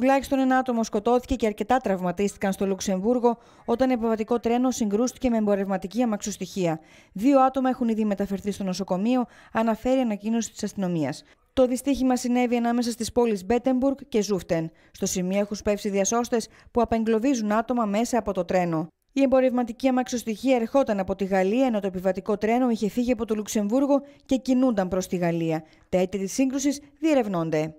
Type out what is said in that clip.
Τουλάχιστον ένα άτομο σκοτώθηκε και αρκετά τραυματίστηκαν στο Λουξεμβούργο όταν επιβατικό τρένο συγκρούστηκε με εμπορευματική αμαξοστοιχεία. Δύο άτομα έχουν ήδη μεταφερθεί στο νοσοκομείο, αναφέρει ανακοίνωση της αστυνομίας. Το δυστύχημα συνέβη ανάμεσα στις πόλεις Μπέτεμπουργκ και Ζούφτεν. Στο σημείο έχουν σπεύσει διασώστες που απεγκλωβίζουν άτομα μέσα από το τρένο. Η εμπορευματική αμαξοστοιχεία ερχόταν από τη Γαλλία, ενώ το επιβατικό τρένο είχε φύγει από το Λουξεμβούργο και κινούνταν προς τη Γαλλία. Τα αίτια της σύγκρουσης διερευνώνται.